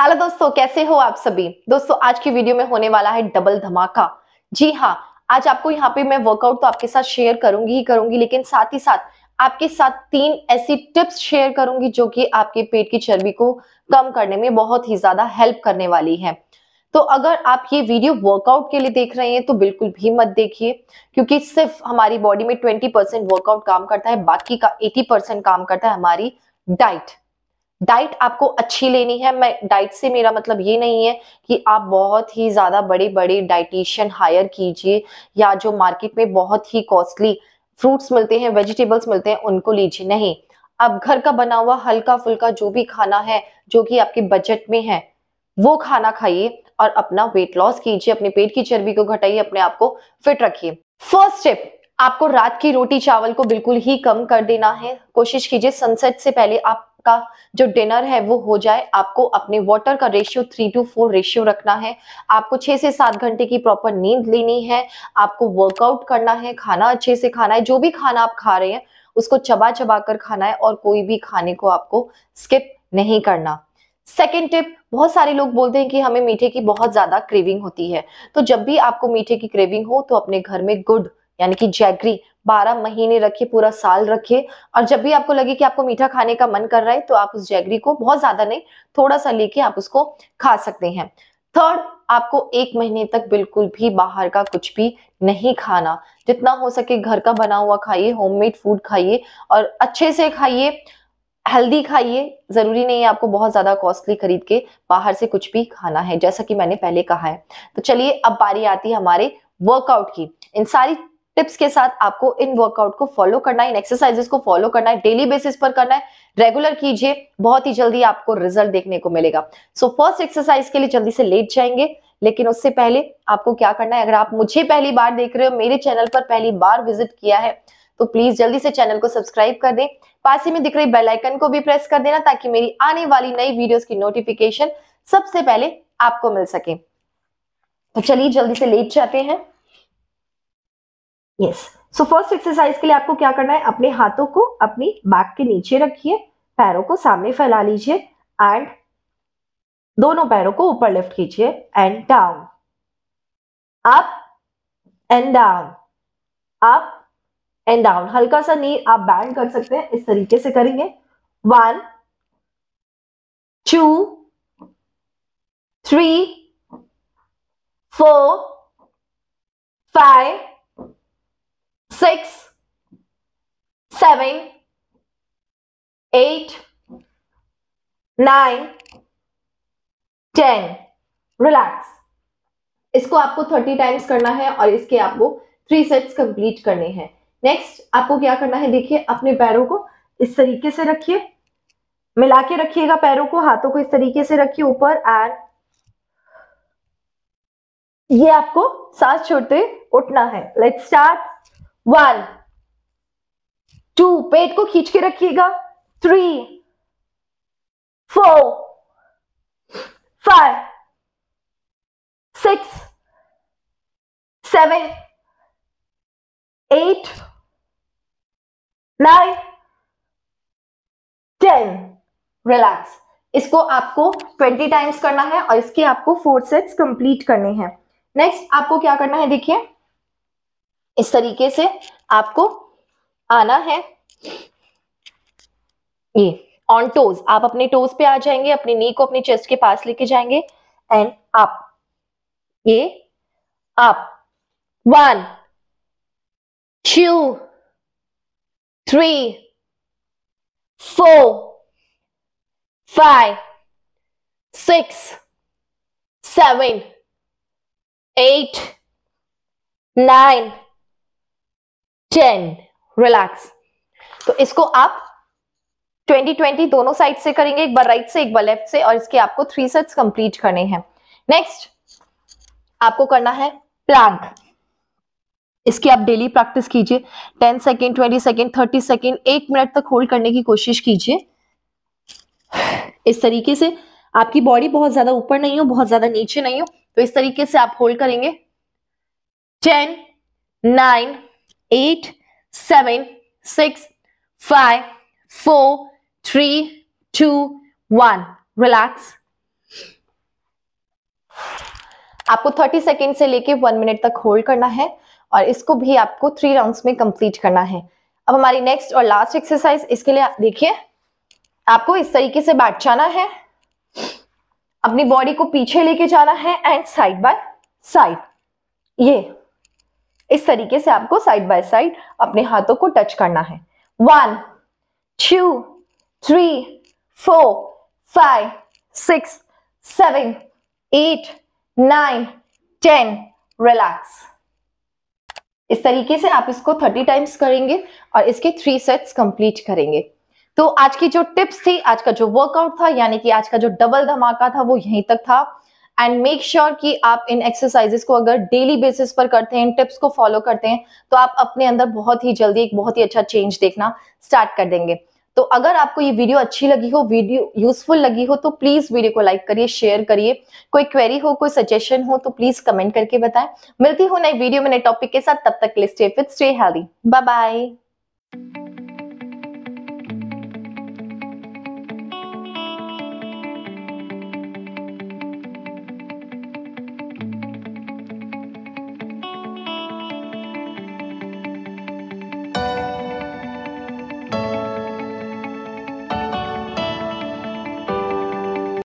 Hello दोस्तों कैसे हो आप सभी दोस्तों आज की वीडियो में होने वाला है डबल धमाका जी हाँ आज आपको यहाँ पे मैं वर्कआउट तो आपके साथ शेयर करूंगी ही करूंगी लेकिन साथ ही साथ आपके साथ तीन ऐसी टिप्स शेयर करूंगी जो कि आपके पेट की चर्बी को कम करने में बहुत ही ज्यादा हेल्प करने वाली है तो अगर आप ये वीडियो वर्कआउट के लिए देख रहे हैं तो बिल्कुल भी मत देखिए क्योंकि सिर्फ हमारी बॉडी में 20% वर्कआउट काम करता है बाकी का 80% काम करता है हमारी डाइट डाइट आपको अच्छी लेनी है मैं डाइट से मेरा मतलब ये नहीं है कि आप बहुत ही ज़्यादा बड़े बड़े डाइटिशियन हायर कीजिए या जो मार्केट में बहुत ही कॉस्टली फ्रूट्स मिलते हैं वेजिटेबल्स मिलते हैं उनको लीजिए नहीं आप घर का बना हुआ हल्का फुल्का जो भी खाना है जो कि आपके बजट में है वो खाना खाइए और अपना वेट लॉस कीजिए अपने पेट की चर्बी को घटाइए अपने आप को फिट रखिए फर्स्ट स्टेप आपको रात की रोटी चावल को बिल्कुल ही कम कर देना है कोशिश कीजिए सनसेट से पहले आप का जो डिनर है वो हो जाए आपको अपने वाटर का ratio three two four ratio रखना है आपको छह से सात घंटे की प्रॉपर नींद लेनी है आपको वर्कआउट करना है खाना अच्छे से खाना है जो भी खाना आप खा रहे हैं उसको चबा चबा कर खाना है और कोई भी खाने को आपको स्किप नहीं करना सेकेंड टिप बहुत सारे लोग बोलते हैं कि हमें मीठे की बहुत ज्यादा क्रेविंग होती है तो जब भी आपको मीठे की क्रेविंग हो तो अपने घर में गुड यानी कि जैगरी बारह महीने रखिए पूरा साल रखिए और जब भी आपको लगे कि आपको मीठा खाने का मन कर रहा है तो आप उस जैगरी को बहुत ज्यादा नहीं थोड़ा सा लेके आप उसको खा सकते हैं थर्ड आपको एक महीने तक बिल्कुल भी बाहर का कुछ भी नहीं खाना जितना हो सके घर का बना हुआ खाइए होममेड फूड खाइए और अच्छे से खाइए हेल्दी खाइए जरूरी नहीं है आपको बहुत ज्यादा कॉस्टली खरीद के बाहर से कुछ भी खाना है जैसा कि मैंने पहले कहा है तो चलिए अब बारी आती है हमारे वर्कआउट की इन सारी टिप्स के साथ आपको इन वर्कआउट को फॉलो करना है इन एक्सरसाइजेस को फॉलो करना है डेली बेसिस पर करना है रेगुलर कीजिए बहुत ही जल्दी आपको रिजल्ट देखने को मिलेगा सो फर्स्ट एक्सरसाइज के लिए जल्दी से लेट जाएंगे लेकिन उससे पहले आपको क्या करना है अगर आप मुझे पहली बार देख रहे हो मेरे चैनल पर पहली बार विजिट किया है तो प्लीज जल्दी से चैनल को सब्सक्राइब कर दें पास ही में दिख रही बेल आइकन को भी प्रेस कर देना ताकि मेरी आने वाली नई वीडियोस की नोटिफिकेशन सबसे पहले आपको मिल सके तो चलिए जल्दी से लेट जाते हैं यस सो फर्स्ट एक्सरसाइज के लिए आपको क्या करना है अपने हाथों को अपनी बैक के नीचे रखिए पैरों को सामने फैला लीजिए एंड दोनों पैरों को ऊपर लिफ्ट कीजिए and down up and down up and down हल्का सा नी आप बैंड कर सकते हैं इस तरीके से करेंगे one two three four five six, seven, eight, nine ten relax इसको आपको थर्टी टाइम्स करना है और इसके आपको थ्री सेट्स कंप्लीट करने हैं नेक्स्ट आपको क्या करना है देखिए अपने पैरों को इस तरीके से रखिए मिला के रखिएगा पैरों को हाथों को इस तरीके से रखिए ऊपर एंड ये आपको सांस छोड़ते उठना है लेट स्टार्ट वन टू पेट को खींच के रखिएगा three four five six seven eight nine ten relax इसको आपको ट्वेंटी टाइम्स करना है और इसके आपको फोर सेट्स कंप्लीट करने हैं नेक्स्ट आपको क्या करना है देखिए इस तरीके से आपको आना है ये ऑन टोज आप अपने टोज पे आ जाएंगे अपनी नी को अपने चेस्ट के पास लेके जाएंगे एंड आप ये आप one two three four five six seven eight nine चैन रिलैक्स तो इसको आप 2020 दोनों साइड से करेंगे एक बार राइट से एक बार लेफ्ट से और इसके आपको थ्री सेट्स कंप्लीट करने हैं नेक्स्ट आपको करना है प्लांक इसकी आप डेली प्रैक्टिस कीजिए 10 सेकेंड 20 सेकेंड 30 सेकेंड एक मिनट तक होल्ड करने की कोशिश कीजिए इस तरीके से आपकी बॉडी बहुत ज्यादा ऊपर नहीं हो बहुत ज्यादा नीचे नहीं हो तो इस तरीके से आप होल्ड करेंगे ten nine eight, seven, six, five, four, three, two, one. Relax. आपको 30 सेकेंड से लेके वन मिनट तक होल्ड करना है और इसको भी आपको थ्री राउंड्स में कंप्लीट करना है अब हमारी नेक्स्ट और लास्ट एक्सरसाइज इसके लिए देखिए आपको इस तरीके से बैठ जाना है अपनी बॉडी को पीछे लेके जाना है एंड साइड बाय साइड ये इस तरीके से आपको साइड बाय साइड अपने हाथों को टच करना है one two three four five six seven eight nine ten relax इस तरीके से आप इसको थर्टी टाइम्स करेंगे और इसके थ्री सेट्स कंप्लीट करेंगे तो आज की जो टिप्स थी आज का जो वर्कआउट था यानी कि आज का जो डबल धमाका था वो यहीं तक था एंड मेक श्योर कि आप इन एक्सरसाइजेस को अगर डेली बेसिस पर करते हैं इन टिप्स को फॉलो करते हैं तो आप अपने अंदर बहुत ही जल्दी एक बहुत ही अच्छा चेंज देखना स्टार्ट कर देंगे तो अगर आपको ये वीडियो अच्छी लगी हो वीडियो यूजफुल लगी हो तो प्लीज वीडियो को लाइक करिए शेयर करिए कोई क्वेरी हो कोई सजेशन हो तो प्लीज कमेंट करके बताएं मिलती हूँ नई वीडियो में नए टॉपिक के साथ तब तक के लिए stay stay healthy bye bye